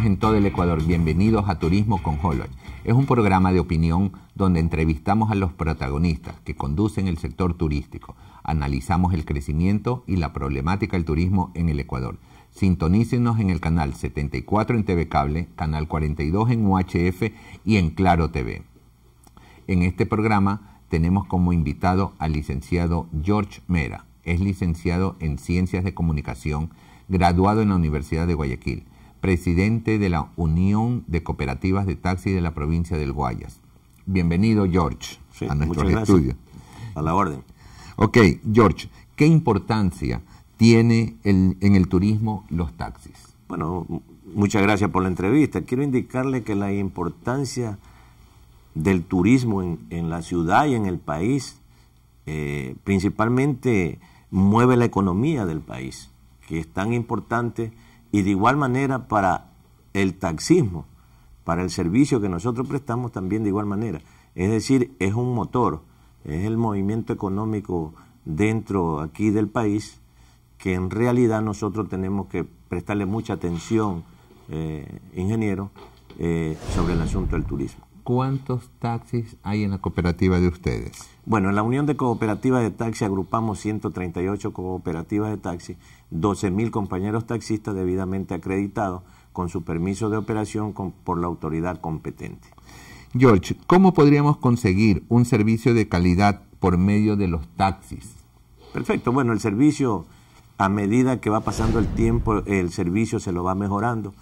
en todo el Ecuador, bienvenidos a Turismo con Holoy. Es un programa de opinión donde entrevistamos a los protagonistas que conducen el sector turístico. Analizamos el crecimiento y la problemática del turismo en el Ecuador. Sintonícenos en el canal 74 en TV Cable, canal 42 en UHF y en Claro TV. En este programa tenemos como invitado al licenciado George Mera. Es licenciado en Ciencias de Comunicación, graduado en la Universidad de Guayaquil presidente de la Unión de Cooperativas de Taxi de la provincia del Guayas. Bienvenido, George, a nuestro estudio. A la orden. Ok, George, ¿qué importancia tiene en el turismo los taxis? Bueno, muchas gracias por la entrevista. Quiero indicarle que la importancia del turismo en, la ciudad y en el país eh, principalmente mueve la economía del país, que es tan importante y de igual manera para el taxismo, para el servicio que nosotros prestamos también de igual manera. Es decir, es un motor, es el movimiento económico dentro aquí del país que en realidad nosotros tenemos que prestarle mucha atención, eh, ingeniero, eh, sobre el asunto del turismo. ¿Cuántos taxis hay en la cooperativa de ustedes? Bueno, en la Unión de Cooperativas de Taxi agrupamos 138 cooperativas de taxi, 12.000 compañeros taxistas debidamente acreditados con su permiso de operación por la autoridad competente. George, ¿cómo podríamos conseguir un servicio de calidad por medio de los taxis? Perfecto, bueno, el servicio, a medida que va pasando el tiempo, el servicio se lo va mejorando.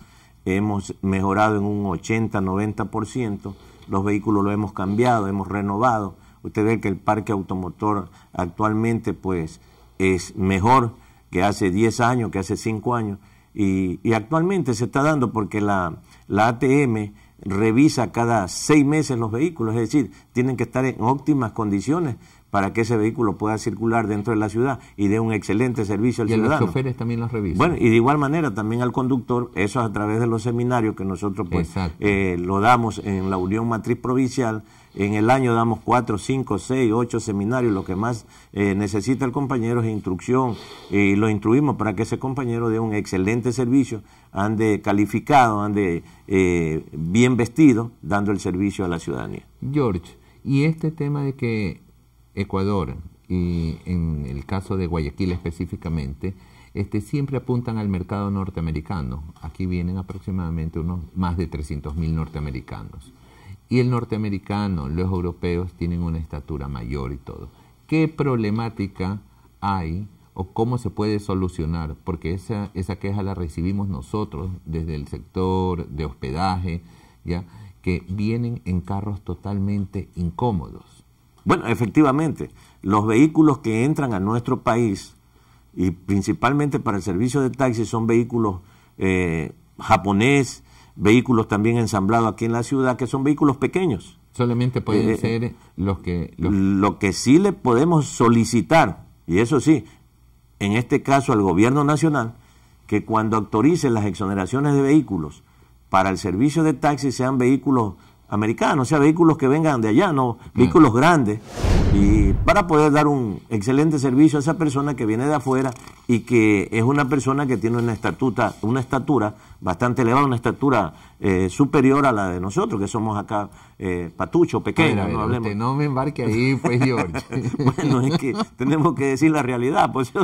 Hemos mejorado en un 80-90% los vehículos los hemos cambiado, hemos renovado. Usted ve que el parque automotor actualmente pues, es mejor que hace 10 años, que hace 5 años. Y, actualmente se está dando porque la, la ATM revisa cada 6 meses los vehículos, es decir, tienen que estar en óptimas condiciones para que ese vehículo pueda circular dentro de la ciudad y dé un excelente servicio al ciudadano. Y los también los revisan. Bueno, y de igual manera también al conductor, eso es a través de los seminarios que nosotros pues, eh, lo damos en la Unión Matriz Provincial. En el año damos cuatro, cinco, seis, ocho seminarios, lo que más eh, necesita el compañero es instrucción y lo instruimos para que ese compañero dé un excelente servicio, ande calificado, ande eh, bien vestido, dando el servicio a la ciudadanía. George, y este tema de que Ecuador y en el caso de Guayaquil específicamente, este, siempre apuntan al mercado norteamericano. Aquí vienen aproximadamente unos más de 300.000 norteamericanos. Y el norteamericano, los europeos tienen una estatura mayor y todo. ¿Qué problemática hay o cómo se puede solucionar? Porque esa, esa queja la recibimos nosotros desde el sector de hospedaje, ¿ya? que vienen en carros totalmente incómodos bueno, efectivamente, los vehículos que entran a nuestro país y principalmente para el servicio de taxis son vehículos eh, japonés, vehículos también ensamblados aquí en la ciudad, que son vehículos pequeños. Solamente pueden eh, ser los que... Lo que sí le podemos solicitar, y eso sí, en este caso al gobierno nacional, que cuando autorice las exoneraciones de vehículos para el servicio de taxis sean vehículos americanos, o sea, vehículos que vengan de allá, no mm. vehículos grandes, y para poder dar un excelente servicio a esa persona que viene de afuera y que es una persona que tiene una estatuta, una estatura bastante elevada, una estatura eh, superior a la de nosotros, que somos acá eh, patucho, pequeño. no, me embarque ahí, pues, George. bueno, es que tenemos que decir la realidad, pues.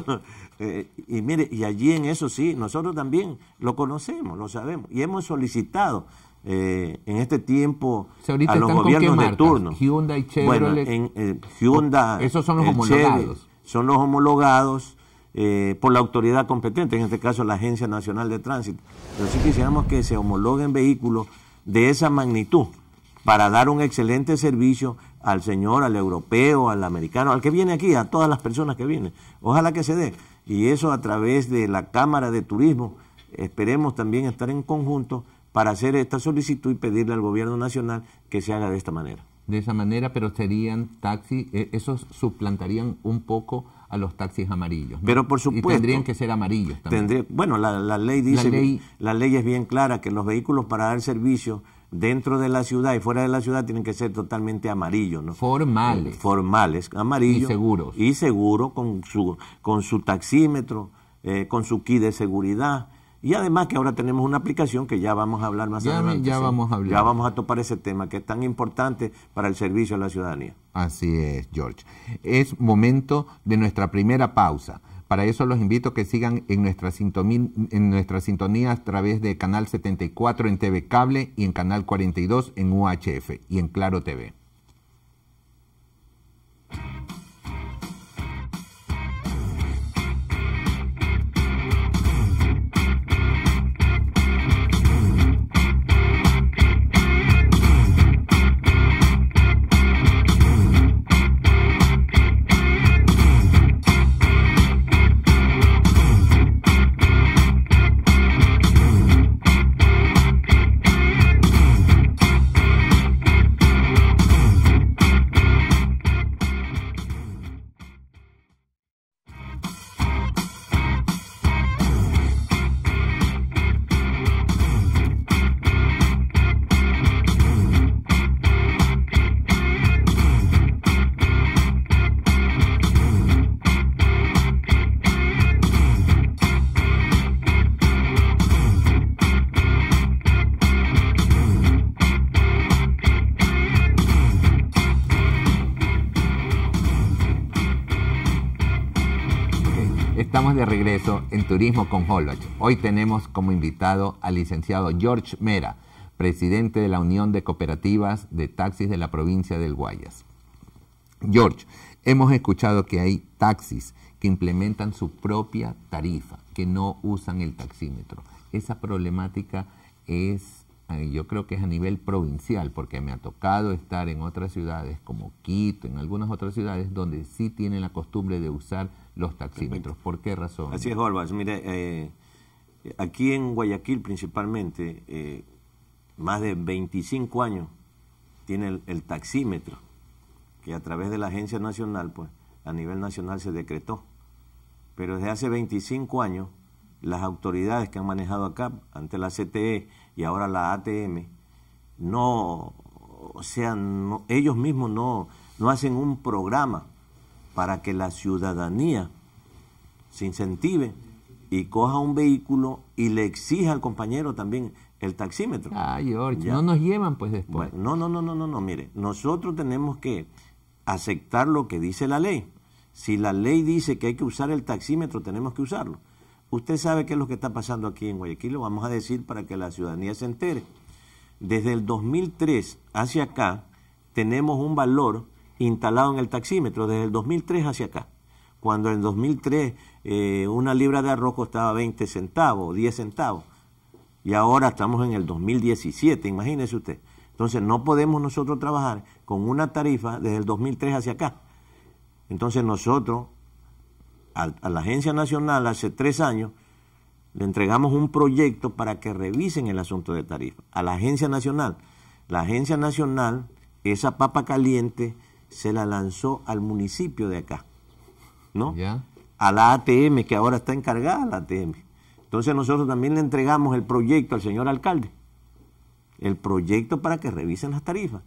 Eh, y mire, y allí en eso sí, nosotros también lo conocemos, lo sabemos, y hemos solicitado eh, en este tiempo a los gobiernos de turno. Hyundai, Chevrolet. Bueno, eh, esos son los homologados. son los homologados eh, por la autoridad competente, en este caso la Agencia Nacional de Tránsito. Pero sí quisiéramos que se homologuen vehículos de esa magnitud para dar un excelente servicio al señor, al europeo, al americano, al que viene aquí, a todas las personas que vienen. Ojalá que se dé. Y eso a través de la Cámara de Turismo, esperemos también estar en conjunto para hacer esta solicitud y pedirle al gobierno nacional que se haga de esta manera. De esa manera, pero serían taxis, e, esos suplantarían un poco a los taxis amarillos. Pero por supuesto. tendrían que ser amarillos también. Tendría, bueno, la, ley dice, la ley, es bien clara que los vehículos para dar servicio dentro de la ciudad y fuera de la ciudad tienen que ser totalmente amarillos, ¿no? Formales. Eh, formales, amarillos. Y seguros. Y seguro con su, con su taxímetro, eh, con su kit de seguridad, y además que ahora tenemos una aplicación que ya vamos a hablar más adelante. Ya vamos a vamos a topar ese tema que es tan importante para el servicio a la ciudadanía. Así es, George. Es momento de nuestra primera pausa. Para eso los invito a que sigan en nuestra, en nuestra sintonía a través de Canal 74 en TV Cable y en Canal 42 en UHF y en Claro TV. Estamos de regreso en Turismo con Holbach. Hoy tenemos como invitado al licenciado George Mera, presidente de la Unión de Cooperativas de Taxis de la provincia del Guayas. George, hemos escuchado que hay taxis que implementan su propia tarifa, que no usan el taxímetro. Esa problemática es, eh, yo creo que es a nivel provincial, porque me ha tocado estar en otras ciudades como Quito, en algunas otras ciudades donde sí tienen la costumbre de usar los taxímetros. ¿Por qué razón? Así es, Olvas, Mire, eh, aquí en Guayaquil principalmente, eh, más de 25 años tiene el, taxímetro, que a través de la Agencia Nacional, pues a nivel nacional se decretó. Pero desde hace 25 años, las autoridades que han manejado acá, ante la CTE y ahora la ATM, no, o sea, ellos mismos no, no hacen un programa para que la ciudadanía se incentive y coja un vehículo y le exija al compañero también el taxímetro. Ah, George, ¿Ya? no nos llevan pues después. no, no, no, no, no, mire, nosotros tenemos que aceptar lo que dice la ley. Si la ley dice que hay que usar el taxímetro, tenemos que usarlo. Usted sabe qué es lo que está pasando aquí en Guayaquil, lo vamos a decir para que la ciudadanía se entere. Desde el 2003 hacia acá tenemos un valor instalado en el taxímetro desde el 2003 hacia acá. Cuando en 2003 eh, una libra de arroz costaba 20 centavos, 10 centavos, y ahora estamos en el 2017, imagínese usted. Entonces no podemos nosotros trabajar con una tarifa desde el 2003 hacia acá. Entonces nosotros, a la Agencia Nacional hace tres años, le entregamos un proyecto para que revisen el asunto de tarifa, a la Agencia Nacional. La Agencia Nacional, esa papa caliente se la lanzó al municipio de acá, ¿no? A la ATM, que ahora está encargada la ATM. Entonces nosotros también le entregamos el proyecto al señor alcalde, el proyecto para que revisen las tarifas.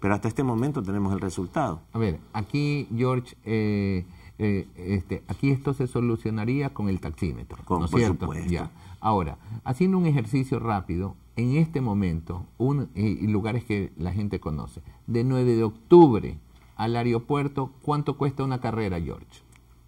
Pero hasta este momento tenemos el resultado. A ver, aquí, George, eh, eh, este, aquí esto se solucionaría con el taxímetro, con, Ya. Ahora, haciendo un ejercicio rápido, en este momento, un, y lugares que la gente conoce, de 9 de octubre al aeropuerto, ¿cuánto cuesta una carrera, George?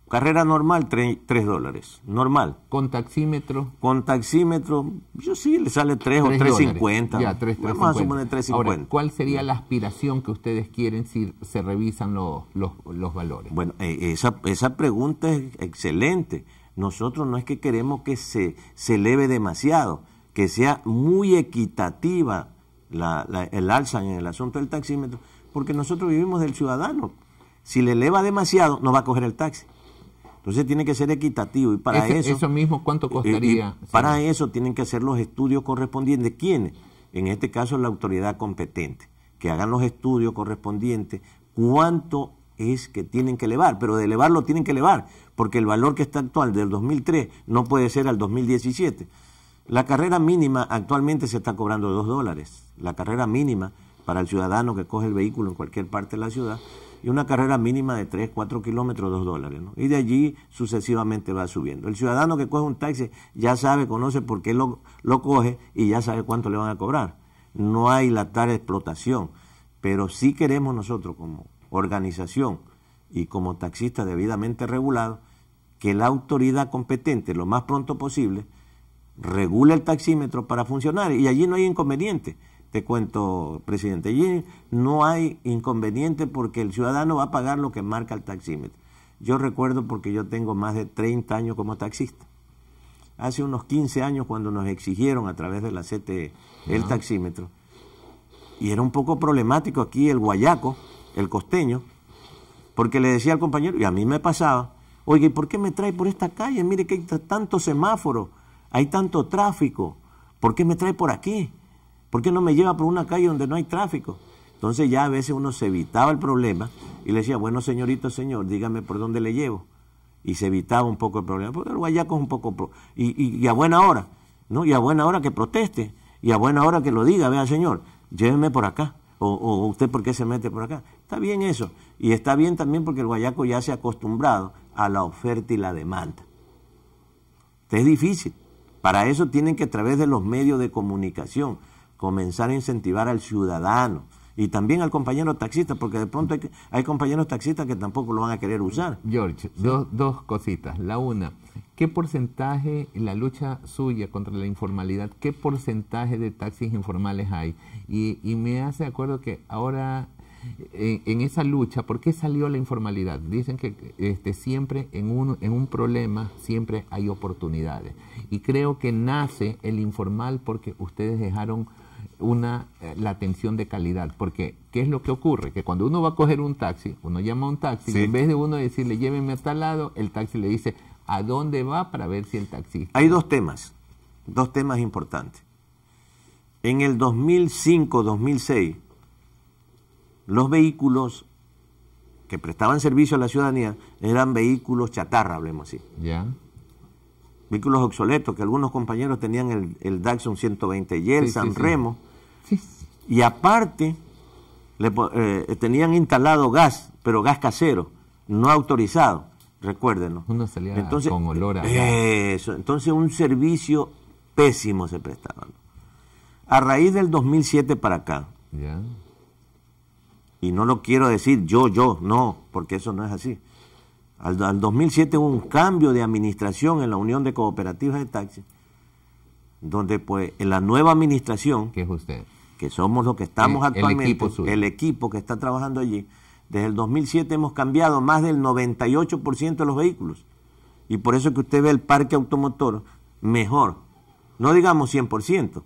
Carrera normal, 3 dólares. Normal. ¿Con taxímetro? Con taxímetro, yo sí, le sale 3 o 3.50. Ya, 3, Vamos a 3.50. Ahora, ¿cuál sería la aspiración que ustedes quieren si se revisan los los valores? Bueno, eh, esa, esa pregunta es excelente. Nosotros no es que queremos que se, se eleve demasiado, que sea muy equitativa el alza en el asunto del taxímetro, porque nosotros vivimos del ciudadano. Si le eleva demasiado, no va a coger el taxi. Entonces tiene que ser equitativo y para eso... Eso mismo, ¿cuánto costaría? para eso tienen que hacer los estudios correspondientes. ¿Quiénes? En este caso la autoridad competente, que hagan los estudios correspondientes, cuánto es que tienen que elevar, pero de elevarlo tienen que elevar, porque el valor que está actual del 2003 no puede ser al 2017. La carrera mínima actualmente se está cobrando 2 dólares, la carrera mínima para el ciudadano que coge el vehículo en cualquier parte de la ciudad, y una carrera mínima de 3, 4 kilómetros, 2 dólares. Y de allí sucesivamente va subiendo. El ciudadano que coge un taxi ya sabe, conoce por qué lo, lo coge y ya sabe cuánto le van a cobrar. No hay la tal explotación, pero sí queremos nosotros como organización y como taxistas debidamente regulados que la autoridad competente lo más pronto posible regule el taxímetro para funcionar y allí no hay inconveniente te cuento, presidente. Y no hay inconveniente porque el ciudadano va a pagar lo que marca el taxímetro. Yo recuerdo porque yo tengo más de 30 años como taxista. Hace unos 15 años cuando nos exigieron a través de la CTE el taxímetro, y era un poco problemático aquí el guayaco, el costeño, porque le decía al compañero, y a mí me pasaba, oye, ¿y por qué me trae por esta calle? Mire que hay tanto semáforo, hay tanto tráfico, ¿por qué me trae por aquí? ¿Por qué no me lleva por una calle donde no hay tráfico? Entonces ya a veces uno se evitaba el problema y le decía, bueno, señorito, señor, dígame por dónde le llevo. Y se evitaba un poco el problema, porque el guayaco es un poco... Y, a buena hora, ¿no? Y a buena hora que proteste, y a buena hora que lo diga, vea, señor, lléveme por acá, o, usted por qué se mete por acá. Está bien eso, y está bien también porque el guayaco ya se ha acostumbrado a la oferta y la demanda. es difícil, para eso tienen que a través de los medios de comunicación, comenzar a incentivar al ciudadano y también al compañero taxista, porque de pronto hay, compañeros taxistas que tampoco lo van a querer usar. George, dos, dos cositas. La una, ¿qué porcentaje, la lucha suya contra la informalidad, qué porcentaje de taxis informales hay? Y, me hace acuerdo que ahora en, esa lucha, ¿por qué salió la informalidad? Dicen que este, siempre en un, en un problema siempre hay oportunidades. Y creo que nace el informal porque ustedes dejaron una, eh, la atención de calidad. Porque, ¿qué es lo que ocurre? Que cuando uno va a coger un taxi, uno llama a un taxi, en vez de uno decirle llévenme a tal lado, el taxi le dice a dónde va para ver si el taxi. Hay dos temas, dos temas importantes. En el 2005-2006, los vehículos que prestaban servicio a la ciudadanía eran vehículos chatarra, hablemos así. Ya vehículos obsoletos, que algunos compañeros tenían el, el Datsun 120 y el San Remo, y aparte, eh, tenían instalado gas, pero gas casero, no autorizado, recuérdenlo. Uno salía entonces, con olor a... entonces un servicio pésimo se prestaba. A raíz del 2007 para acá, y no lo quiero decir yo, yo, no, porque eso no es así. Al, 2007 hubo un cambio de administración en la Unión de Cooperativas de Taxis, donde pues en la nueva administración... ¿Qué es usted? que somos los que estamos actualmente, el equipo, que está trabajando allí, desde el 2007 hemos cambiado más del 98% de los vehículos. Y por eso que usted ve el parque automotor mejor. No digamos 100%,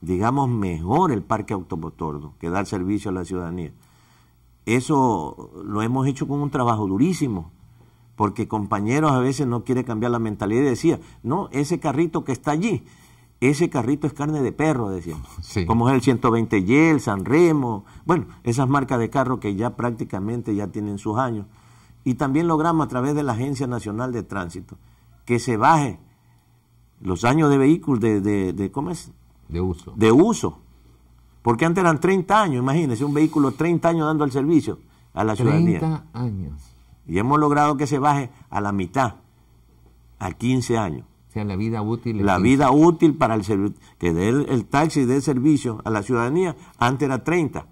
digamos mejor el parque automotor que da servicio a la ciudadanía. Eso lo hemos hecho con un trabajo durísimo, porque compañeros a veces no quiere cambiar la mentalidad y decía, no, ese carrito que está allí ese carrito es carne de perro, decíamos. Como es el 120 yel, el Remo, bueno, esas marcas de carro que ya prácticamente ya tienen sus años. Y también logramos a través de la Agencia Nacional de Tránsito que se baje los años de vehículos de, de, ¿cómo es? De uso. De uso. Porque antes eran 30 años, imagínense, un vehículo 30 años dando el servicio a la ciudadanía. 30 años. Y hemos logrado que se baje a la mitad, a 15 años la vida útil. para el servicio que dé el, taxi dé servicio a la ciudadanía, antes era 30.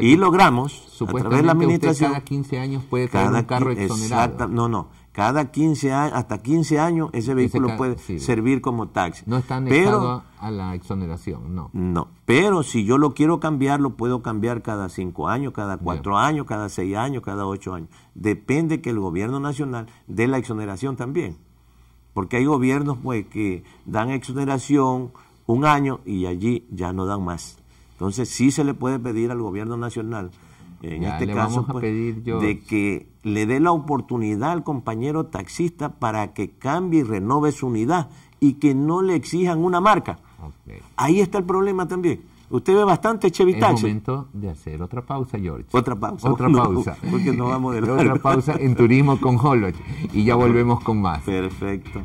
y logramos, a través de la administración, cada 15 años puede tener cada, un carro exonerado. no, no, cada 15 años, hasta 15 años ese vehículo puede servir como taxi. No está anexado a la exoneración, no. No, pero si yo lo quiero cambiar, lo puedo cambiar cada 5 años, cada 4 años, cada 6 años, cada 8 años. Depende que el gobierno nacional dé la exoneración también porque hay gobiernos pues, que dan exoneración un año y allí ya no dan más. Entonces sí se le puede pedir al gobierno nacional, en este caso, pues, de que le dé la oportunidad al compañero taxista para que cambie y renove su unidad y que no le exijan una marca. Ahí está el problema también. Usted ve bastante Chevitache. Es momento de hacer otra pausa, George. Otra pausa. Otra pausa. Porque nos vamos de largo. Otra pausa en turismo con Holoch Y ya volvemos con más. Perfecto.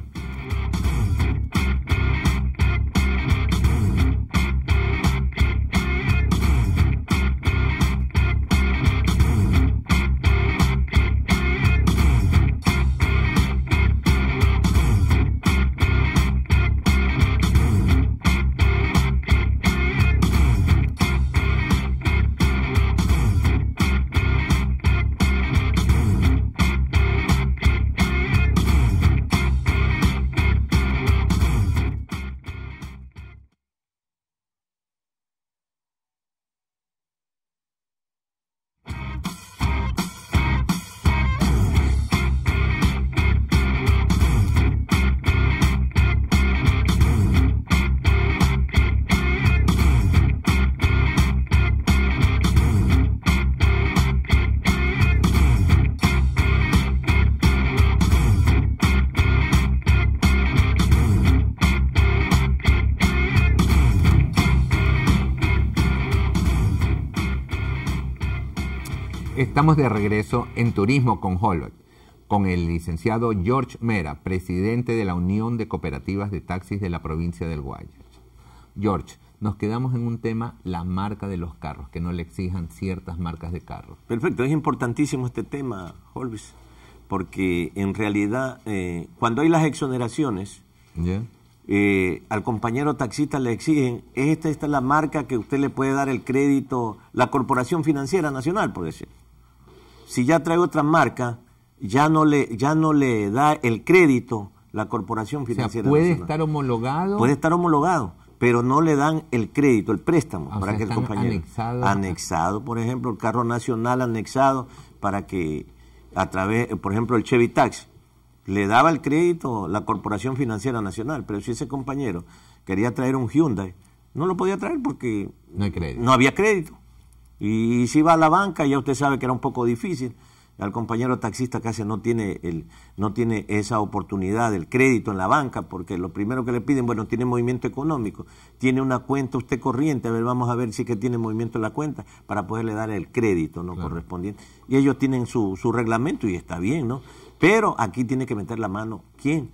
Estamos de regreso en Turismo con Holbeck, con el licenciado George Mera, presidente de la Unión de Cooperativas de Taxis de la provincia del Guayas. George, nos quedamos en un tema, la marca de los carros, que no le exijan ciertas marcas de carros. Perfecto, es importantísimo este tema, Holvis, porque en realidad eh, cuando hay las exoneraciones, eh, al compañero taxista le exigen, esta, esta es la marca que usted le puede dar el crédito, la Corporación Financiera Nacional, por decir si ya trae otra marca, ya no le, ya no le da el crédito la Corporación Financiera o puede estar homologado. Puede estar homologado, pero no le dan el crédito, el préstamo para que el compañero. Anexado. por ejemplo, el carro nacional anexado para que a través, por ejemplo, el Chevy Tax le daba el crédito la Corporación Financiera Nacional, pero si ese compañero quería traer un Hyundai, no lo podía traer porque no había crédito. Y, si va a la banca, ya usted sabe que era un poco difícil. Al compañero taxista casi no tiene, el, no tiene esa oportunidad del crédito en la banca, porque lo primero que le piden, bueno, tiene movimiento económico, tiene una cuenta usted corriente, a ver, vamos a ver si que tiene movimiento en la cuenta, para poderle dar el crédito no correspondiente. Y ellos tienen su, su reglamento y está bien, ¿no? Pero aquí tiene que meter la mano, ¿quién?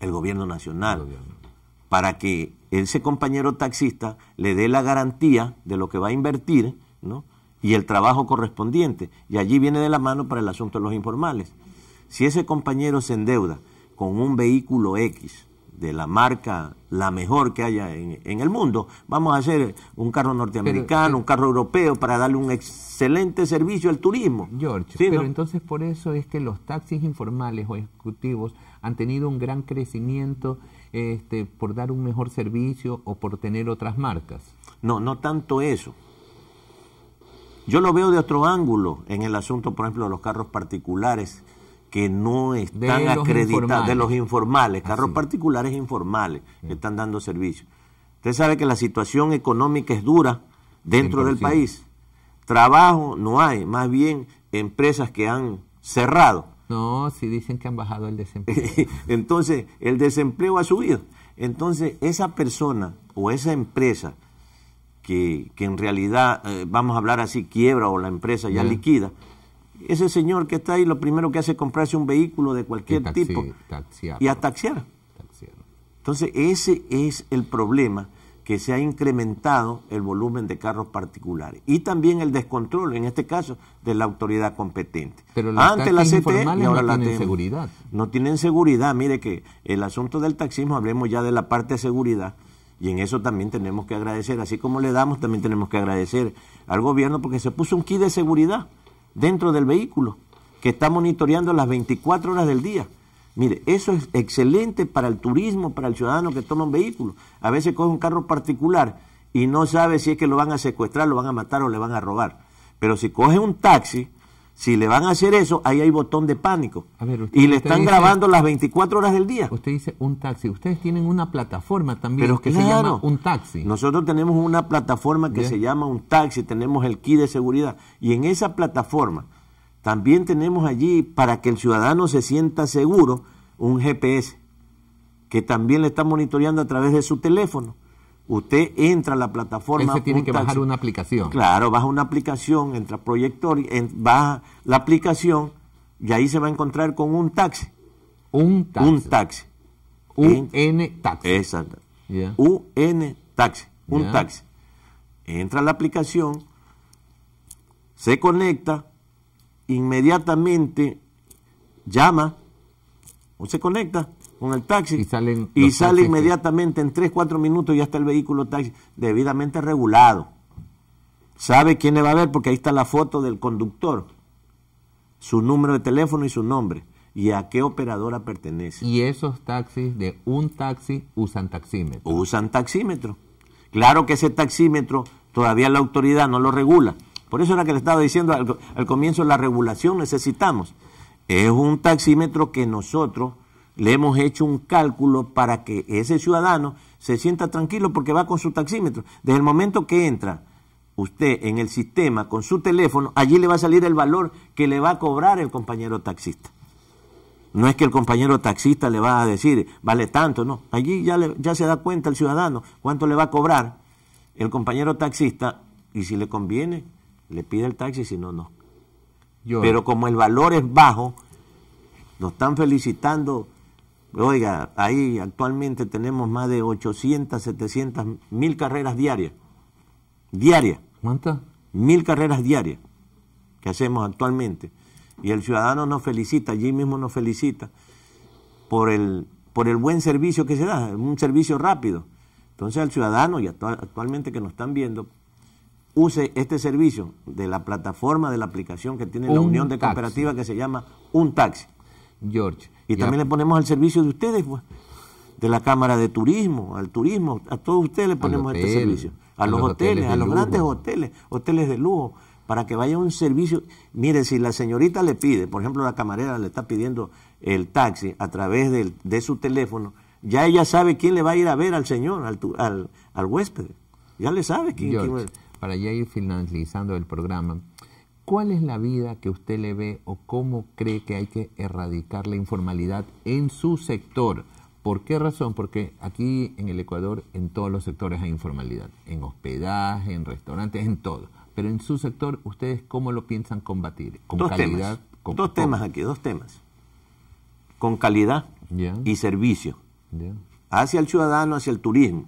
El gobierno nacional. Para que ese compañero taxista le dé la garantía de lo que va a invertir y el trabajo correspondiente. Y allí viene de la mano para el asunto de los informales. Si ese compañero se endeuda con un vehículo X de la marca la mejor que haya en, el mundo, vamos a hacer un carro norteamericano, un eh, carro europeo para darle un excelente servicio al turismo. George, pero entonces por eso es que los taxis informales o ejecutivos han tenido un gran crecimiento este, por dar un mejor servicio o por tener otras marcas. No, no tanto eso. Yo lo veo de otro ángulo en el asunto, por ejemplo, de los carros particulares que no están acreditados, de los informales, ah, carros particulares informales mm. que están dando servicio. Usted sabe que la situación económica es dura dentro del país. Trabajo no hay, más bien empresas que han cerrado. No, si dicen que han bajado el desempleo. Entonces, el desempleo ha subido. Entonces, esa persona o esa empresa que, en realidad, eh, vamos a hablar así, quiebra o la empresa ya liquida, ese señor que está ahí lo primero que hace es comprarse un vehículo de cualquier tipo y a taxiar. Entonces, ese es el problema que se ha incrementado el volumen de carros particulares y también el descontrol, en este caso, de la autoridad competente. Pero Antes la CTE y ahora no la tienen seguridad. No tienen seguridad. Mire que el asunto del taxismo, hablemos ya de la parte de seguridad. Y en eso también tenemos que agradecer, así como le damos, también tenemos que agradecer al gobierno porque se puso un kit de seguridad dentro del vehículo que está monitoreando las 24 horas del día. Mire, eso es excelente para el turismo, para el ciudadano que toma un vehículo. A veces coge un carro particular y no sabe si es que lo van a secuestrar, lo van a matar o le van a robar. Pero si coge un taxi, si le van a hacer eso, ahí hay botón de pánico. y le están grabando las 24 horas del día. Usted dice un taxi. Ustedes tienen una plataforma también Pero que se llama un taxi. Nosotros tenemos una plataforma que se llama un taxi. Tenemos el key de seguridad. Y en esa plataforma también tenemos allí, para que el ciudadano se sienta seguro, un GPS que también le está monitoreando a través de su teléfono. Usted entra a la plataforma. Usted tiene que bajar una aplicación. Claro, baja una aplicación, entra proyector, baja la aplicación y ahí se va a encontrar con un taxi. Un taxi. Un taxi. Un taxi. Exacto. UN taxi. Un taxi. Entra a la aplicación, se conecta, inmediatamente llama o se conecta con el taxi y, y sale inmediatamente en 3, 4 minutos ya está el vehículo taxi debidamente regulado. Sabe quién le va a ver porque ahí está la foto del conductor, su número de teléfono y su nombre y a qué operadora pertenece. Y esos taxis de un taxi usan taxímetro. Usan taxímetro. Claro que ese taxímetro todavía la autoridad no lo regula. Por eso era que le estaba diciendo al comienzo la regulación necesitamos. Es un taxímetro que nosotros le hemos hecho un cálculo para que ese ciudadano se sienta tranquilo porque va con su taxímetro. Desde el momento que entra usted en el sistema con su teléfono, allí le va a salir el valor que le va a cobrar el compañero taxista. No es que el compañero taxista le va a decir, vale tanto, no. Allí ya, ya se da cuenta el ciudadano cuánto le va a cobrar el compañero taxista y si le conviene, le pide el taxi, si no, no. Pero como el valor es bajo, nos están felicitando Oiga, ahí actualmente tenemos más de 800, 700, mil carreras diarias. Diarias. ¿Cuántas? Mil carreras diarias que hacemos actualmente. Y el ciudadano nos felicita, allí mismo nos felicita por el, buen servicio que se da, un servicio rápido. Entonces al ciudadano y actualmente que nos están viendo, use este servicio de la plataforma, de la aplicación que tiene la Unión de Cooperativas que se llama Un Taxi. George, y también le ponemos al servicio de ustedes, pues, de la Cámara de Turismo, al turismo, a todos ustedes le ponemos este servicio. A, los, hoteles, a los grandes hoteles, hoteles de lujo, para que vaya un servicio. Mire, si la señorita le pide, por ejemplo, la camarera le está pidiendo el taxi a través de, su teléfono, ya ella sabe quién le va a ir a ver al señor, al, al, huésped. Ya le sabe quién, Para ya ir finalizando el programa, ¿Cuál es la vida que usted le ve o cómo cree que hay que erradicar la informalidad en su sector? ¿Por qué razón? Porque aquí en el Ecuador en todos los sectores hay informalidad, en hospedaje, en restaurantes, en todo. Pero en su sector, ¿ustedes cómo lo piensan combatir? ¿Con dos Temas. dos temas aquí, dos temas. Con calidad y servicio. Hacia el ciudadano, hacia el turismo.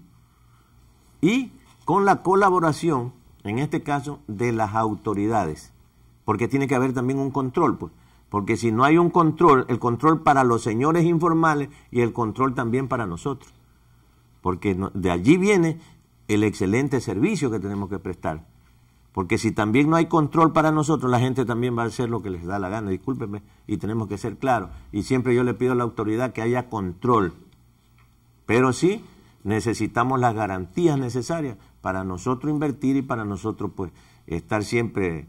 Y con la colaboración, en este caso, de las autoridades porque tiene que haber también un control, pues. Porque si no hay un control, el control para los señores informales y el control también para nosotros. Porque de allí viene el excelente servicio que tenemos que prestar. Porque si también no hay control para nosotros, la gente también va a hacer lo que les da la gana, discúlpenme, y tenemos que ser claros. Y siempre yo le pido a la autoridad que haya control. Pero sí necesitamos las garantías necesarias para nosotros invertir y para nosotros pues estar siempre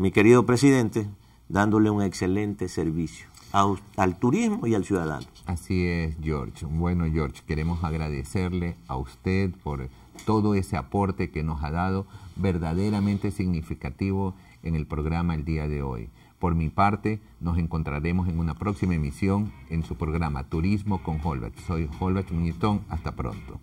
mi querido presidente, dándole un excelente servicio al turismo y al ciudadano. Así es, George. Bueno, George, queremos agradecerle a usted por todo ese aporte que nos ha dado, verdaderamente significativo en el programa el día de hoy. Por mi parte, nos encontraremos en una próxima emisión en su programa Turismo con Holbach. Soy Holbert Muñetón. Hasta pronto.